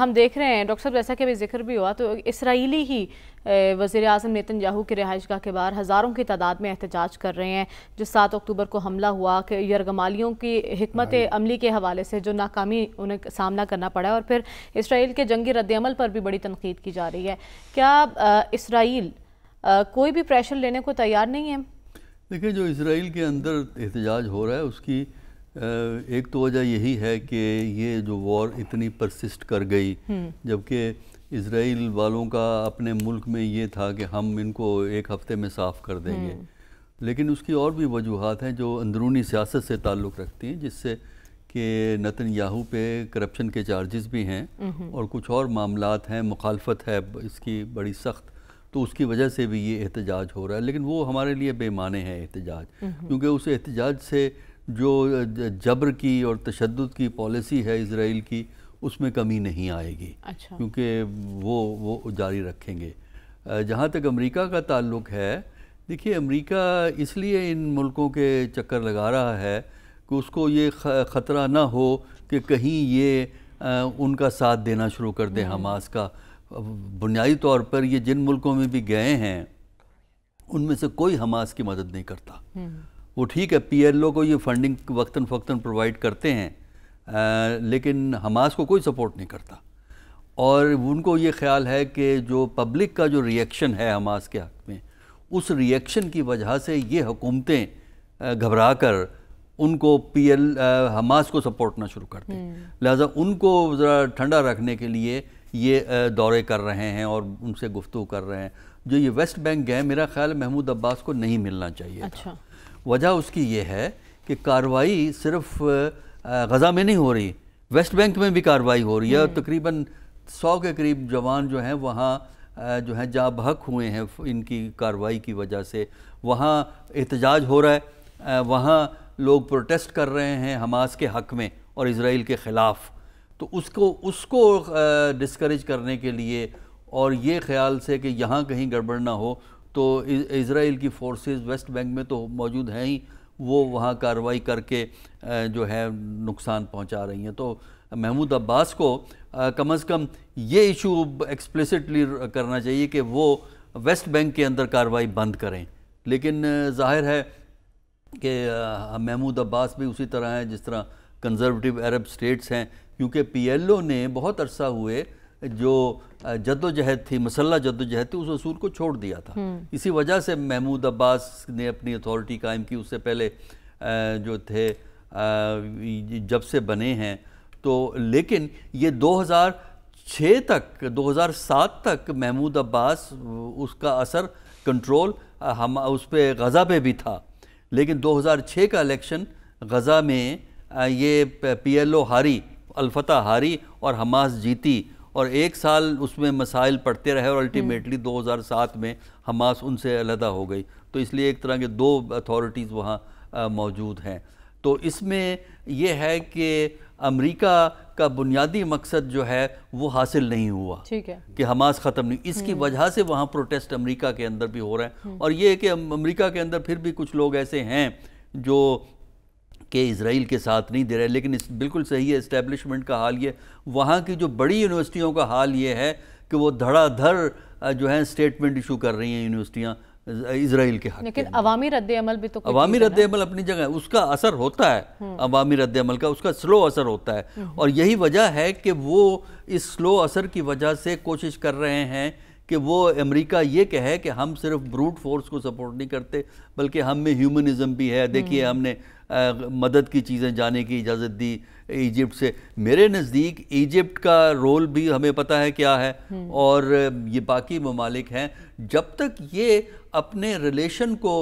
हम देख रहे हैं डॉक्टर साहब जैसा कि अभी जिक्र भी हुआ तो इसराइली ही वज़ी अजम नितिन याहू की रिहाइश गाह के बाहर हज़ारों की तादाद में एहतजाज कर रहे हैं जो सात अक्टूबर को हमला हुआ कि यरगमालियों की हमत हाँ अमली के हवाले से जो नाकामी उन्हें सामना करना पड़ा और फिर इसराइल के जंगी रद्दमल पर भी बड़ी तनकीद की जा रही है क्या इसराइल कोई भी प्रेशर लेने को तैयार नहीं है देखिए जो इसराइल के अंदर एहतजाज हो रहा है उसकी एक तो वजह यही है कि ये जो वॉर इतनी परसिस्ट कर गई हम्म। जबकि इसराइल वालों का अपने मुल्क में ये था कि हम इनको एक हफ्ते में साफ़ कर देंगे हम्म। लेकिन उसकी और भी वजूहत हैं जो अंदरूनी सियासत से ताल्लुक़ रखती हैं जिससे कि नतन याहू पे करप्शन के चार्जेस भी हैं हम्म। और कुछ और मामला हैं मुखालफत है इसकी बड़ी सख्त तो उसकी वजह से भी ये एहतजाज हो रहा है लेकिन वो हमारे लिए बेमाने हैं एहतजाज क्योंकि उस एहतजाज से जो जबर की और तशद की पॉलिसी है इसराइल की उसमें कमी नहीं आएगी अच्छा। क्योंकि वो वो जारी रखेंगे जहाँ तक अमेरिका का ताल्लुक है देखिए अमेरिका इसलिए इन मुल्कों के चक्कर लगा रहा है कि उसको ये ख़तरा ना हो कि कहीं ये आ, उनका साथ देना शुरू कर दें हम्म। हमास का बुनियादी तौर पर ये जिन मुल्कों में भी गए हैं उनमें से कोई हमास की मदद नहीं करता हम्म। वो ठीक है पीएलओ को ये फंडिंग वक्ता फ़क्ता प्रोवाइड करते हैं आ, लेकिन हमास को कोई सपोर्ट नहीं करता और उनको ये ख्याल है कि जो पब्लिक का जो रिएक्शन है हमास के हक़ में उस रिएक्शन की वजह से ये हुकूमतें घबरा कर उनको पी एल हमास को सपोर्ट ना शुरू करते हैं हम्म। लिहाजा उनको ज़रा ठंडा रखने के लिए ये दौरे कर रहे हैं और उनसे गुफ्तु कर रहे हैं जो ये वेस्ट बैंक गए मेरा ख्याल महमूद अब्बास को नहीं मिलना चाहिए अच्छा। वजह उसकी ये है कि कार्रवाई सिर्फ गज़ा में नहीं हो रही वेस्ट बैंक में भी कार्रवाई हो रही है और हम्म। तकरीबन सौ के करीब जवान जो हैं वहाँ जो हैं जा बहक हुए हैं इनकी कार्रवाई की वजह से वहाँ एहतजाज हो रहा है वहाँ लोग प्रोटेस्ट कर रहे हैं हमास के हक़ में और इसराइल के ख़िलाफ़ तो उसको उसको डिस्करेज करने के लिए और ये ख्याल से कि यहाँ कहीं गड़बड़ ना हो तो इसराइल की फोर्सेस वेस्ट बैंक में तो मौजूद हैं ही वो वहाँ कार्रवाई करके जो है नुकसान पहुँचा रही हैं तो महमूद अब्बास को कम अज़ कम ये इशू एक्सप्लिसिटली करना चाहिए कि वो वेस्ट बैंक के अंदर कार्रवाई बंद करें लेकिन जाहिर है कि महमूद अब्बास भी उसी तरह हैं जिस तरह कंजर्वेटिव अरब स्टेट्स हैं क्योंकि पीएलओ ने बहुत अरसा हुए जो जद्दोजहद थी मसल्ला जद्दोजहद थी उस असूल को छोड़ दिया था हम्म। इसी वजह से महमूद अब्बास ने अपनी अथॉरिटी कायम की उससे पहले जो थे जब से बने हैं तो लेकिन ये 2006 तक 2007 तक महमूद अब्बास उसका असर कंट्रोल हम उस पर गज़ा पे भी था लेकिन 2006 का इलेक्शन गज़ा में ये पीएलओ हारी अलफता हारी और हमास जीती और एक साल उसमें मसाइल पड़ते रहे और अल्टीमेटली हम्म। 2007 में हमास उनसे अलहदा हो गई तो इसलिए एक तरह के दो अथॉरिटीज़ वहाँ मौजूद हैं तो इसमें यह है कि अमेरिका का बुनियादी मकसद जो है वो हासिल नहीं हुआ ठीक है कि हमास ख़त्म नहीं इसकी हम्म। वजह से वहाँ प्रोटेस्ट अमेरिका के अंदर भी हो रहे हैं हम्म। और ये है कि अमेरिका के अंदर फिर भी कुछ लोग ऐसे हैं जो के इसराइल के साथ नहीं दे रहे लेकिन इस बिल्कुल सही है इस्टेब्लिशमेंट का हाल ये वहाँ की जो बड़ी यूनिवर्सिटियों का हाल ये है कि वो धड़ाधड़ जो है स्टेटमेंट इशू कर रही हैं यूनिवर्सिटियाँ इसराइल के हक लेकिन अवामी रद्द अमल भी तो अवामी रद्द अमल अपनी जगह है उसका असर होता है हम्म। अवामी रद्द अमल का उसका स्लो असर होता है हम्म। और यही वजह है कि वो इस स्लो असर की वजह से कोशिश कर रहे हैं कि वो अमेरिका ये कहे कि हम सिर्फ ब्रूट फोर्स को सपोर्ट नहीं करते बल्कि हम में ह्यूमनिज्म भी है देखिए हम्म। हमने मदद की चीज़ें जाने की इजाज़त दी इजिप्ट से मेरे नज़दीक इजिप्ट का रोल भी हमें पता है क्या है हम्म। और ये बाकी ममालिक हैं जब तक ये अपने रिलेशन को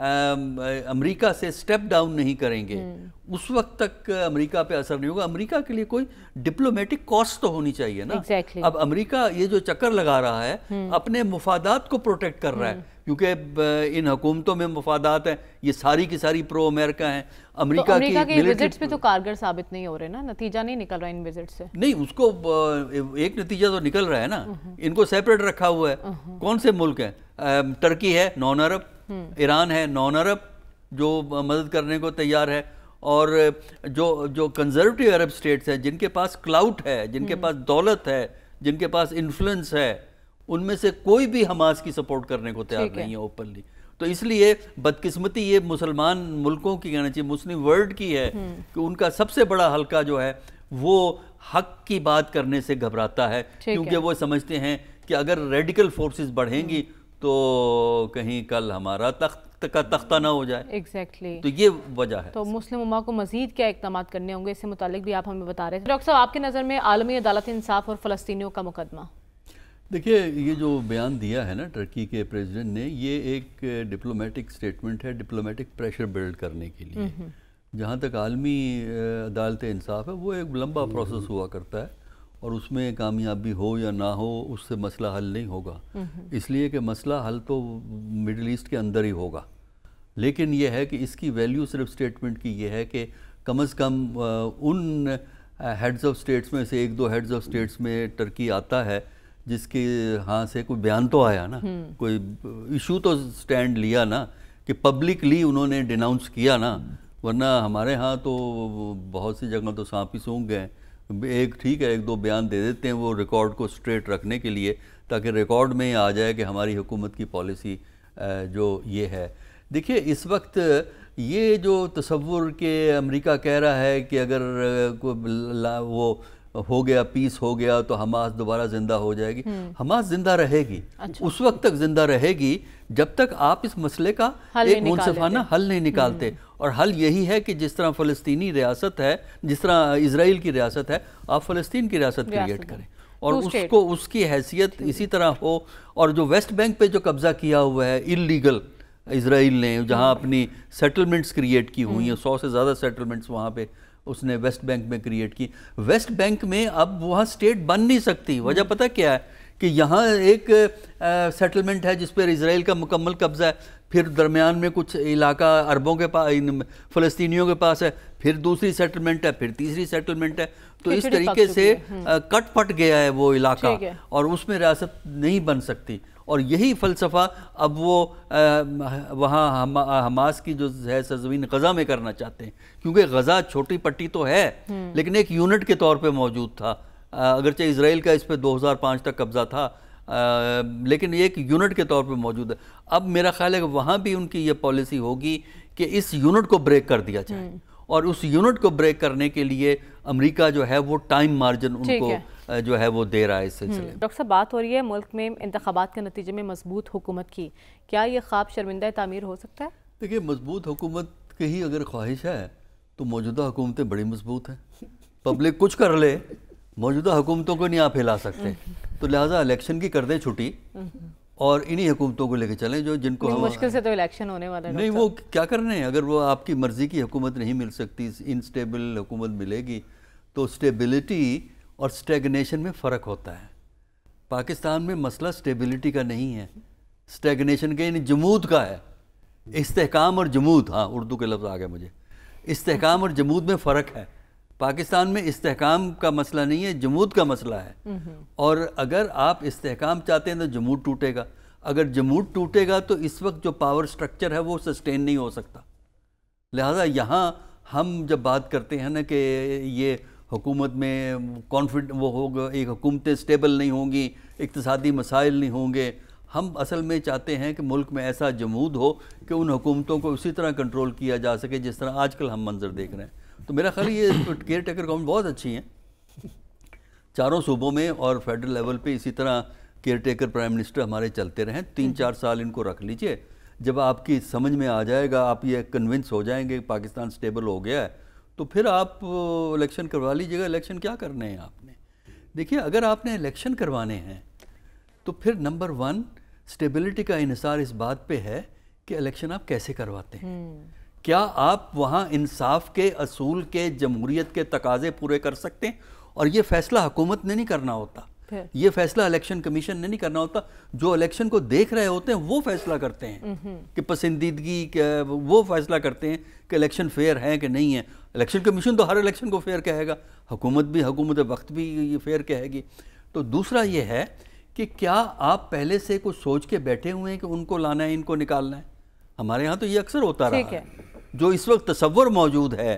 अमेरिका से स्टेप डाउन नहीं करेंगे हम्म। उस वक्त तक अमेरिका पे असर नहीं होगा अमेरिका के लिए कोई डिप्लोमेटिक कॉस्ट तो होनी चाहिए ना exactly. अब अमेरिका ये जो चक्कर लगा रहा है हम्म। अपने मुफादात को प्रोटेक्ट कर रहा है क्योंकि इन हुकूमतों में मफादात हैं ये सारी की सारी प्रो अमेरिका हैं अमेरिका तो अमेरिका की, की विजिट्स भी तो कारगर साबित नहीं हो रहे ना नतीजा नहीं निकल रहा इन विजिट से नहीं उसको एक नतीजा तो निकल रहा है ना हम्म। इनको सेपरेट रखा हुआ है हम्म। कौन से मुल्क हैं टर्की है नॉन अरब ईरान है नॉन अरब जो मदद करने को तैयार है और जो जो कंजर्वेटिव अरब स्टेट्स हैं जिनके पास क्लाउट है जिनके हम्म। पास दौलत है जिनके पास इन्फ्लुंस है उनमें से कोई भी हमास की सपोर्ट करने को तैयार नहीं है ओपनली तो इसलिए बदकिस्मती ये मुसलमान मुल्कों की कहना चाहिए मुस्लिम वर्ल्ड की है हम्म। कि उनका सबसे बड़ा हल्का जो है वो हक की बात करने से घबराता है क्योंकि वो समझते हैं कि अगर रेडिकल फोर्सेस बढ़ेंगी हम्म। तो कहीं कल हमारा तख्त का तख्ता ना हो जाए एग्जैक्टली exactly. तो ये वजह है तो मुस्लिम उमा को मजीद क्या इकदाम करने होंगे इससे मुतालिक भी आप हमें बता रहे थे डॉक्टर साहब आपके नज़र में आलमी अदालत इंसाफ और फलस्तियों का मुकदमा देखिए ये जो बयान दिया है ना टर्की के प्रेसिडेंट ने ये एक डिप्लोमेटिक स्टेटमेंट है डिप्लोमेटिक प्रेशर बिल्ड करने के लिए हम्म, हम्म। जहाँ तक आलमी अदालत इंसाफ है वो एक लंबा प्रोसेस हुआ करता है और उसमें कामयाबी हो या ना हो उससे मसला हल नहीं होगा हम्म, इसलिए कि मसला हल तो मिडल ईस्ट के अंदर ही होगा लेकिन यह है कि इसकी वैल्यू सिर्फ स्टेटमेंट की यह है कि कम अज़ कम उन हेड्स ऑफ स्टेट्स में से एक दो हेड्स ऑफ स्टेट्स में टर्की आता है जिसके हाँ से कोई बयान तो आया ना हम्म। कोई इशू तो स्टैंड लिया ना कि पब्लिकली उन्होंने डिनाउंस किया ना हम्म। वरना हमारे यहाँ तो बहुत सी जगह तो सांप ही सूंघ गए एक ठीक है एक दो बयान दे देते हैं वो रिकॉर्ड को स्ट्रेट रखने के लिए ताकि रिकॉर्ड में आ जाए कि हमारी हुकूमत की पॉलिसी जो ये है देखिए इस वक्त ये जो तस्वुर के अमेरिका कह रहा है कि अगर वो हो गया पीस हो गया तो हमास दोबारा ज़िंदा हो जाएगी हमास हम्म। ज़िंदा रहेगी अच्छा। उस वक्त तक ज़िंदा रहेगी जब तक आप इस मसले का एक मुनसफाना हल नहीं निकालते हम्म। और हल यही है कि जिस तरह फ़लस्तनी रियासत है जिस तरह इसराइल की रियासत है आप फ़लस्तीन की रियासत क्रिएट करें और उसको उसकी हैसियत इसी तरह हो और जो वेस्ट बैंक पे जो कब्ज़ा किया हुआ है इलीगल इसराइल ने जहाँ हम्म। अपनी सेटलमेंट्स क्रिएट की हुई हैं सौ से ज़्यादा सेटलमेंट्स वहाँ पे उसने वेस्ट बैंक में क्रिएट की वेस्ट बैंक में अब वहाँ स्टेट बन नहीं सकती वजह पता क्या है कि यहाँ एक सेटलमेंट है जिस पर इसराइल का मुकम्मल कब्ज़ा है फिर दरमियान में कुछ इलाका अरबों के पास फ़लस्तियों के पास है फिर दूसरी सेटलमेंट है फिर तीसरी सेटलमेंट है तो इस तरीके से हम्म। कट फट गया है वो इलाका और उसमें रियासत नहीं बन सकती और यही फ़लसफ़ा अब वो वहाँ हम हमास की जो है सरजमीन गज़ा में करना चाहते हैं क्योंकि गज़ा छोटी पट्टी तो है हम्म। लेकिन एक यूनिट के तौर पर मौजूद था अगरचे इसराइल का इस पर 2005 तक कब्ज़ा था आ, लेकिन एक यूनिट के तौर पे मौजूद है अब मेरा ख्याल है कि वहाँ भी उनकी ये पॉलिसी होगी कि इस यूनिट को ब्रेक कर दिया जाए हम्म। और उस यूनिट को ब्रेक करने के लिए अमेरिका जो है वो टाइम मार्जिन उनको जो है वो दे रहा है इस सिलसिले हम्म। डॉक्टर साहब बात हो रही है मुल्क में इंतबात के नतीजे में मजबूत हुकूमत की क्या ये ख्वाब शर्मिंदा तमीर हो सकता है देखिए मजबूत हुकूमत की ही अगर ख्वाहिश है तो मौजूदा हुकूमतें बड़ी मजबूत हैं पब्लिक कुछ कर ले मौजूदा हुकूमतों को नहीं आप हिला सकते हम्म। तो लिहाजा इलेक्शन की कर दे छुट्टी हम्म। और इन्हीं हुकूमतों को लेकर चलें जो जिनको हम मुश्किल से तो इलेक्शन होने वाला नहीं वो क्या कर रहे हैं अगर वो आपकी मर्ज़ी की हुकूमत नहीं मिल सकती इनस्टेबल हुकूमत मिलेगी तो स्टेबिलिटी और स्टेगनेशन में फ़र्क होता है पाकिस्तान में मसला स्टेबिलिटी का नहीं है स्टेगनेशन के यानी जमूद का है इसकाम और जमूद हाँ उर्दू के लफ्ज़ आ गए मुझे इस्तेकाम और जमूद में फ़र्क है पाकिस्तान में इस्तेकाम का मसला नहीं है जमूद का मसला है और अगर आप इसकाम चाहते हैं तो जमूद टूटेगा अगर जमूद टूटेगा तो इस वक्त जो पावर स्ट्रक्चर है वो सस्टेन नहीं हो सकता लिहाजा यहाँ हम जब बात करते हैं ना कि ये हुकूमत में कॉन्फिड वो होगा एक हुकूमतें स्टेबल नहीं होंगी इकतसादी मसाइल नहीं होंगे हम असल में चाहते हैं कि मुल्क में ऐसा जमूद हो कि उन हुकूमतों को उसी तरह कंट्रोल किया जा सके जिस तरह आजकल हम मंजर देख रहे हैं तो मेरा ख्याल ये केयर टेकर गवर्नमेंट बहुत अच्छी हैं चारों सूबों में और फेडरल लेवल पे इसी तरह केयर टेकर प्राइम मिनिस्टर हमारे चलते रहें तीन चार साल इनको रख लीजिए जब आपकी समझ में आ जाएगा आप ये कन्विंस हो जाएंगे पाकिस्तान स्टेबल हो गया है तो फिर आप इलेक्शन करवा लीजिएगा इलेक्शन क्या करने हैं आपने देखिए अगर आपने इलेक्शन करवाने हैं तो फिर नंबर वन स्टेबिलिटी का इसार इस बात पे है कि इलेक्शन आप कैसे करवाते हैं हम्म। क्या आप वहाँ इंसाफ के असूल के जमहूरीत के तकाजे पूरे कर सकते हैं और ये फैसला हुकूमत ने नहीं करना होता ये फैसला इलेक्शन कमीशन ने नहीं करना होता जो इलेक्शन को देख रहे होते हैं वो फैसला करते हैं कि पसंदीदगी वो फैसला करते हैं कि इलेक्शन फेयर है कि नहीं है इलेक्शन कमीशन तो हर इलेक्शन को फेयर कहेगा हुकूमत भी हुकूमत वक्त भी ये फेयर कहेगी तो दूसरा ये है कि क्या आप पहले से कुछ सोच के बैठे हुए हैं कि उनको लाना है इनको निकालना है हमारे यहाँ तो ये अक्सर होता रहा है जो इस वक्त तस्वर मौजूद है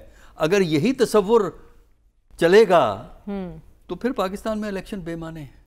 अगर यही तस्वुर चलेगा हम्म। तो फिर पाकिस्तान में इलेक्शन बेमाने हैं